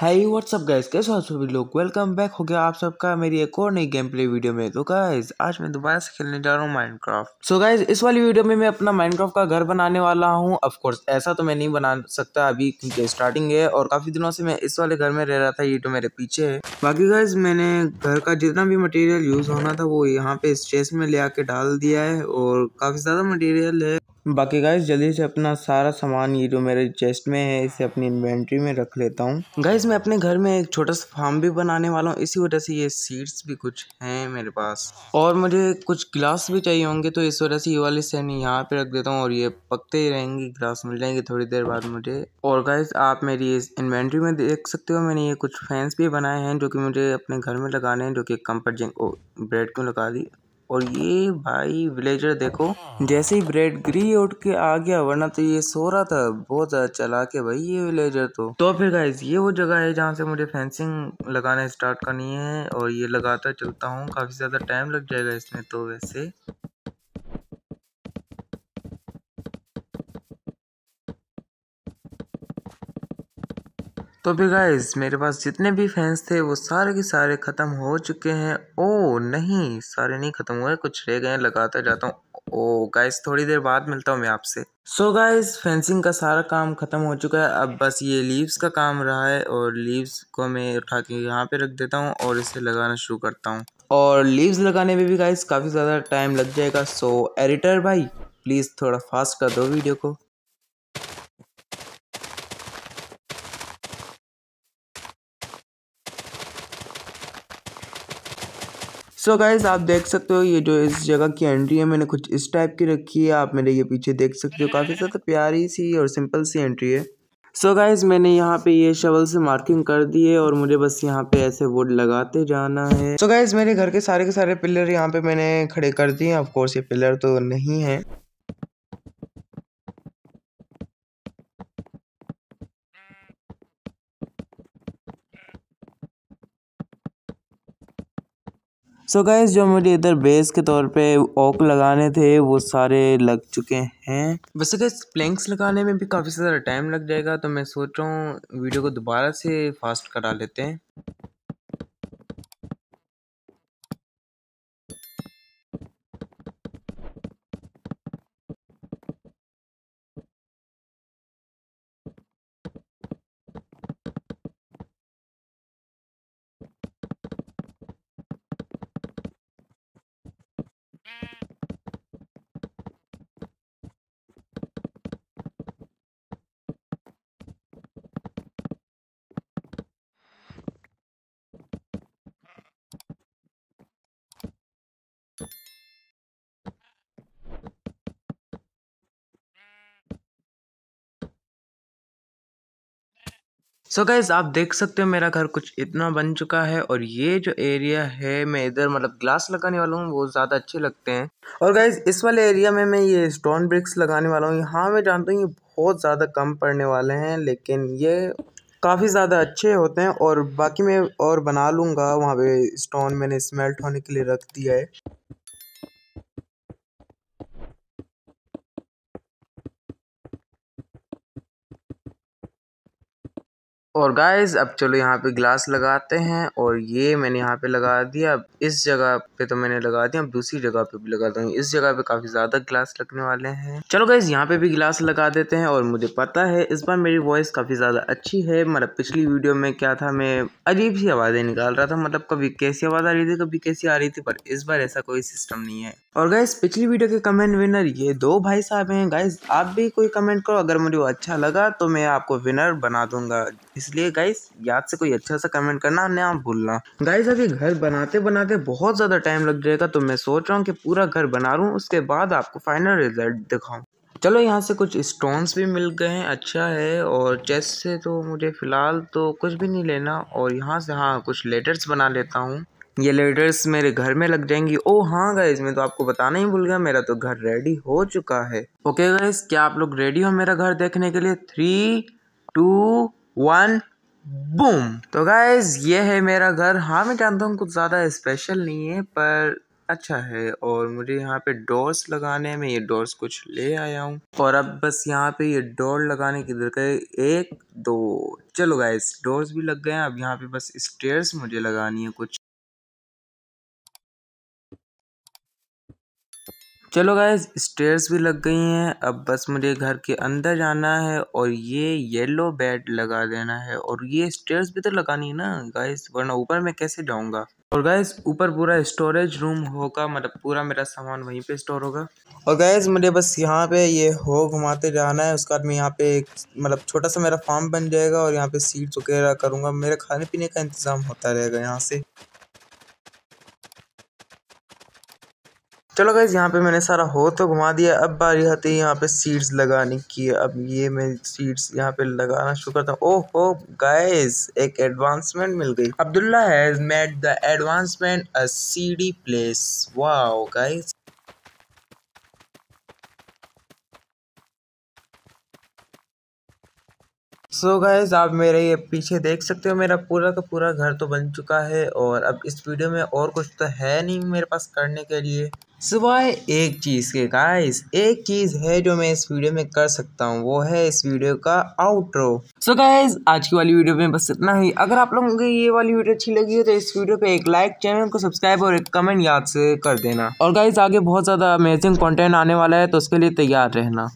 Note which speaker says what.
Speaker 1: hi what's up guys कैसे हो सभी लोग वेलकम बैक हो गया आप सबका मेरी एक और नई गेम प्ले वीडियो में तो गाइज आज मैं दोबारा से खेलने जा रहा हूँ माइनक्राफ्ट सो गाइज इस वाली वीडियो में मैं अपना माइनक्राफ्ट का घर बनाने वाला हूँ अफकोर्स ऐसा तो मैं नहीं बना सकता अभी क्योंकि स्टार्टिंग है और काफ़ी दिनों से मैं इस वाले घर में रह रहा था ये तो मेरे पीछे है बाकी गाइज मैंने घर का जितना भी मटेरियल यूज़ होना था वो यहाँ पे स्टेस में ले आके डाल दिया है और काफ़ी ज़्यादा मटेरियल है बाकी गाइज जल्दी से अपना सारा सामान ये जो मेरे चेस्ट में है इसे अपनी इन्वेंट्री में रख लेता हूँ गाइज मैं अपने घर में एक छोटा सा फार्म भी बनाने वाला हूँ इसी वजह से ये सीड्स भी कुछ हैं मेरे पास और मुझे कुछ गिलास भी चाहिए होंगे तो इस वजह से ये वाले सैन यहाँ पे रख देता हूँ और ये पकते ही रहेंगे गिलास मिल जाएंगे थोड़ी देर बाद मुझे और गाइज आप मेरी इस इन्वेंट्री में देख सकते हो मैंने ये कुछ फैंस भी बनाए हैं जो कि मुझे अपने घर में लगाने हैं जो कि कंफर्ट ब्रेड क्यों लगा दी और ये भाई विलेजर देखो जैसे ही ब्रेड ग्री उठ के आ गया वरना तो ये सो रहा था बहुत ज्यादा चला के भाई ये विलेजर तो तो फिर गाइज ये वो जगह है जहाँ से मुझे फेंसिंग लगाना स्टार्ट करनी है और ये लगाता चलता हूँ काफी ज्यादा टाइम लग जाएगा इसमें तो वैसे तो भी गाइज मेरे पास जितने भी फैंस थे वो सारे के सारे ख़त्म हो चुके हैं ओ नहीं सारे नहीं ख़त्म हुए कुछ रह गए लगाता जाता हूँ ओ गाइस थोड़ी देर बाद मिलता हूँ मैं आपसे सो गाइज फेंसिंग का सारा काम ख़त्म हो चुका है अब बस ये लीव्स का काम रहा है और लीव्स को मैं उठा के यहाँ पे रख देता हूँ और इसे लगाना शुरू करता हूँ और लीव्स लगाने में भी गाइस काफ़ी ज़्यादा टाइम लग जाएगा सो एडिटर भाई प्लीज़ थोड़ा फास्ट कर दो वीडियो को सो so गाइज आप देख सकते हो ये जो इस जगह की एंट्री है मैंने कुछ इस टाइप की रखी है आप मेरे ये पीछे देख सकते हो काफ़ी ज़्यादा प्यारी सी और सिंपल सी एंट्री है सो so गाइज मैंने यहाँ पे ये शवल से मार्किंग कर दी है और मुझे बस यहाँ पे ऐसे वुड लगाते जाना है सो so गाइज मेरे घर के सारे के सारे पिलर यहाँ पे मैंने खड़े कर दिए ऑफकोर्स ये पिलर तो नहीं है सो गैस जो मुझे इधर बेस के तौर पे ओक लगाने थे वो सारे लग चुके हैं वैसे गैस प्लैंक्स लगाने में भी काफ़ी सारा टाइम लग जाएगा तो मैं सोच रहा हूँ वीडियो को दोबारा से फास्ट करा लेते हैं सो so गाइज आप देख सकते हो मेरा घर कुछ इतना बन चुका है और ये जो एरिया है मैं इधर मतलब ग्लास लगाने वाला हूँ वो ज़्यादा अच्छे लगते हैं और गाइज इस वाले एरिया में मैं ये स्टोन ब्रिक्स लगाने वाला हूँ हाँ मैं जानता हूँ ये बहुत ज़्यादा कम पड़ने वाले हैं लेकिन ये काफ़ी ज़्यादा अच्छे होते हैं और बाकी मैं और बना लूँगा वहाँ पर स्टोन मैंने स्मेल्ट होने के लिए रख दिया है और गाइस अब चलो यहाँ पे ग्लास लगाते हैं और ये मैंने यहाँ पे लगा दिया अब इस जगह पे तो मैंने लगा दिया अब दूसरी जगह पे भी लगा दूंगी इस जगह पे काफी ज्यादा ग्लास लगने वाले हैं चलो गाइज यहाँ पे भी ग्लास लगा देते हैं और मुझे पता है इस बार मेरी वॉइस काफी ज्यादा अच्छी है मतलब पिछली वीडियो में क्या था मैं अजीब सी आवाजें निकाल रहा था मतलब कभी कैसी आवाज आ रही थी कभी कैसी आ रही थी पर इस बार ऐसा कोई सिस्टम नहीं है और गाइस पिछली वीडियो के कमेंट विनर ये दो भाई साहब हैं गाइज आप भी कोई कमेंट करो अगर मुझे वो अच्छा लगा तो मैं आपको विनर बना दूंगा इसलिए गाइज याद से कोई अच्छा सा कमेंट करना आप भूलना गाइज अभी घर बनाते बनाते बहुत ज़्यादा टाइम लग जाएगा तो मैं सोच रहा हूँ कि पूरा घर बना रू उसके बाद आपको फाइनल रिजल्ट दिखाऊँ चलो यहाँ से कुछ स्टोन्स भी मिल गए हैं अच्छा है और चेस्ट से तो मुझे फ़िलहाल तो कुछ भी नहीं लेना और यहाँ से हाँ कुछ लेटर्स बना लेता हूँ ये लेटर्स मेरे घर में लग जाएंगी ओ हाँ गाइज मैं तो आपको बताना ही भूल गया मेरा तो घर रेडी हो चुका है ओके okay गाइज क्या आप लोग रेडी हो मेरा घर देखने के लिए थ्री टू वन बूम तो गाइज ये है मेरा घर हाँ मैं जानता हूँ कुछ ज़्यादा स्पेशल नहीं है पर अच्छा है और मुझे यहाँ पे डोर्स लगाने में ये डोर्स कुछ ले आया हूँ और अब बस यहाँ पे ये डोर लगाने की दरकार है एक दो चलो गाइस डोर्स भी लग गए हैं अब यहाँ पे बस स्टेयर्स मुझे लगानी है कुछ चलो गाइस स्टेयर्स भी लग गई हैं अब बस मुझे घर के अंदर जाना है और ये येलो बेड लगा देना है और ये स्टेयर्स भी तो लगानी है ना गाइस वरना ऊपर मैं कैसे जाऊंगा और गैस ऊपर पूरा स्टोरेज रूम होगा मतलब पूरा मेरा सामान वहीं पे स्टोर होगा और गैस मुझे बस यहाँ पे ये हो घुमाते जाना है उसके बाद में यहाँ पे एक मतलब छोटा सा मेरा फार्म बन जाएगा और यहाँ पे सीट्स वगैरह करूँगा मेरे खाने पीने का इंतज़ाम होता रहेगा यहाँ से चलो गाइज यहाँ पे मैंने सारा हो तो घुमा दिया अब बारी आती है यहाँ पे सीड्स लगाने की अब ये मैं सीड्स यहाँ पे लगाना शुरू करता हूँ हो गाइज एक एडवांसमेंट मिल गई Abdullah has made the advancement a seedy place wow guys so so guys आप मेरे ये पीछे देख सकते हो मेरा पूरा का पूरा घर तो बन चुका है और अब इस वीडियो में और कुछ तो है नहीं मेरे पास करने के लिए सिवाय एक चीज़ के गाइस एक चीज़ है जो मैं इस वीडियो में कर सकता हूँ वो है इस वीडियो का आउट्रो सो so गाइस आज की वाली वीडियो में बस इतना ही अगर आप लोगों को ये वाली वीडियो अच्छी लगी हो तो इस वीडियो पे एक लाइक चैनल को सब्सक्राइब और एक कमेंट याद से कर देना और गाइज आगे बहुत ज़्यादा अमेजिंग कॉन्टेंट आने वाला है तो उसके लिए तैयार रहना